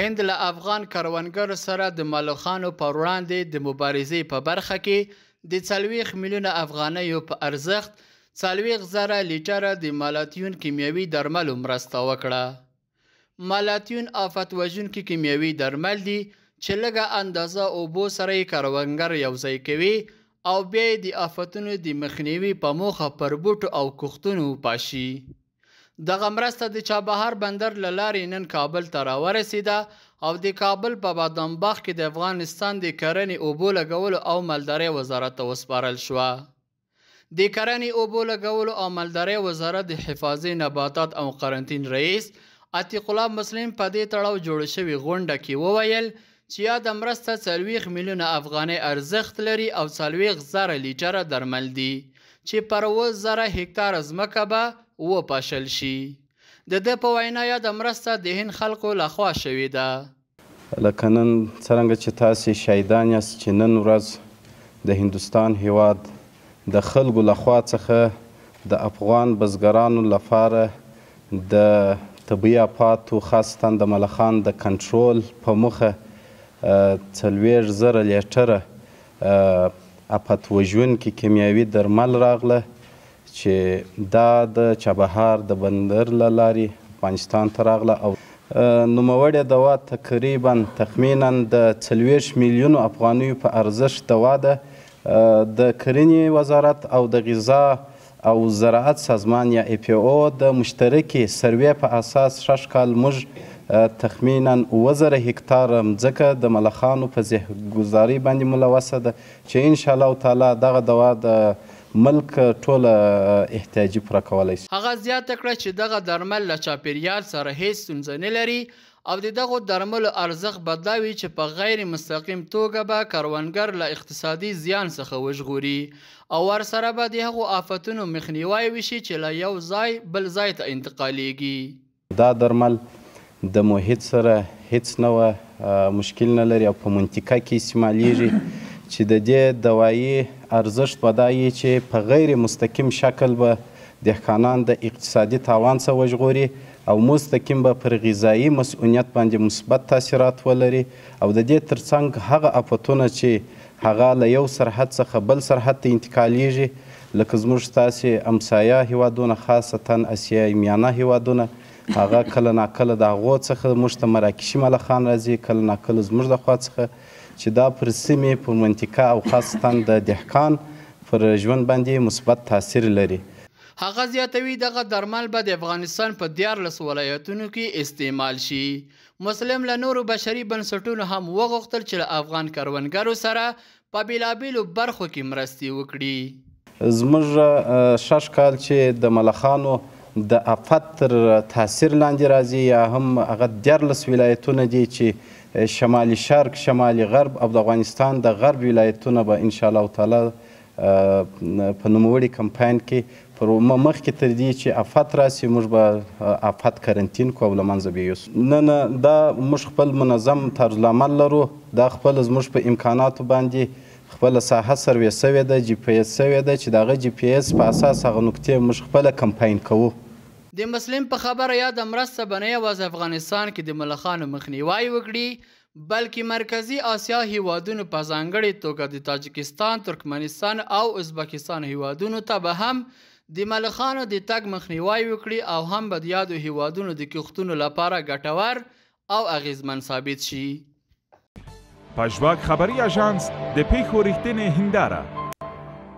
هند له افغان کروندګرو سره د ملوخانو پر وړاندې د مبارزې په برخه کې د 40 میلیونه افغانیو په ارزښت 40 زره لیټره د مالاتیون کیمیاوي درملو مرسته وکړه مالاتیون آفت وژونکي کیمیاوي درمل دي چې لږه اندازه اوبو سره یې کروندګر یوځای کوي او بیا د آفتونو د مخنیوي په موخه پر بوټو او کښتونو پاشي دغه مرسته د چابهار بندر لارې نن کابل ته راورسیده او د کابل په بادام باغ کې د افغانستان د کرنې اوبو لګولو او مالدارۍ وزارت ته وسپارل شوه د کرنې اوبو لګولو او مالدارۍ وزارت د حفاظي نباتات او قرنطین رئیس عتیق الله مسلم په دې تړاو جوړ شوی غونډه کې وویل چې یا د مرسته څلويخ میلیونه افغاني ارزښت لري او څلويخ زره لیټره درمل دي چې پر 1000 هکتار ځمکه به و پاشل شي د د په وینا یا د مرسته د هین خلکو لخوا شوې ده لکه نن څرنګه چې تاسې شهیدان یاست چې نن ورځ د هندوستان هیواد د خلکو لخوا څخه د افغان بزګرانو لپاره د طبي آفاتو خاصتا د ملخان د کنټرول په مخه څلوېښت زره لیټره آفت وژونکي کیمیاوي درمل راغله چې دا د چابهار د بندر له لارې افغانستان ته راغله او نوموړې دوا تقریبا تخمینا د څلوېښت میلیونو افغانیو په ارزښت دوا ده د کرنې وزارت او د غذا او زراعت سازمان یا ای پی او د مشترکې سروې په اساس شش کال موږ تخمینا وزره هکتار مځکه د ملخانو په زهګزاري باندې ملوثه ده چې ان شاء الله تعالی دغه دوا د ملک ټوله احتیاجي پوره کولای شي هغه زیاته کړه چې دغه درمل له چاپیریال سره هیڅ ستونزه نه لري او د دغه درمل ارزښت بدلاوي چې په غیر مستقیم توګه به کروندګر له اقتصادي زیان څخه وژغوري او ورسره به د هغو آفتونو مخنیوي وشي چې له یو ځای بل ځای ته انتقالیږي دا درمل د محیط سره هیڅ نه مشکل نه لري او په منطقه کې استعمالیږي چې د دې دوایي ارزښت بدایي چې په غیر مستقیم شکل به دهقانان د اقتصادي تاوان څخه وژغوري او مستقیم به پر غذایی مسؤلیت باندې مثبت تاثیرات ولري او د دې ترڅنګ هغه افتونه چې هغه له یو سرحد څخه بل سرحد ته انتقالیږي لکه زموږ ستاسې امسایه هیوادونه خاصتا اسیایي میانه هیوادونه هغه کله ناکله د هغو څخه موږ ته مراکشي ملخان راځي کله ناکله زموږ د خوا څخه چې دا پر سیمې پر منطقه او خاصتا د دهقان پر ژوند باندې مثبت تاثیر لري هغه زیاتوي دغه درمل به د افغانستان په دیارلس ولایتونو کې استعمال شي مسلم له نورو بشري بنسټونو هم وغوښتل چې له افغان کروندګرو سره په بېلابېلو برخو کې مرستې وکړي زموږ شش کال چې د ملخانو د افت تر تاثیر لاندې راځي یا هم هغه دیارلس ولایتونه دي چې شمالي شرق شمالي غرب او د افغانستان د غرب ولایتونه به انشاءالله تعالی په نوموړي کمپاین کې پر مخکې تر دې چې افات راسي موږ به افات کرنټین کو له منځه بیوسو نه نه دا موږ خپل منظم طرزالعمل لرو دا خپل زموږ په امکاناتو باندې خپل ساحه سروې سوې ده جی پی ایس سوې ده چې دغه جی پی ایس په اساس هغه نقطې موږ خپله کمپاین کوو د مسلم په خبره یا د مرسته به نه یوازې افغانستان کې د ملخانو مخنیوی وکړي بلکې مرکزی آسیا هیوادونو په ځانګړې توګه د تاجکستان، ترکمنستان او ازبکستان هیوادونو ته به هم د ملخانو د تګ مخنیوي وکړي او هم به د یادو هیوادونو د کښتونو لپاره ګټور او اغیزمن ثابت شي پژواک خبری اژانس د پیښو ریښتینې هنداره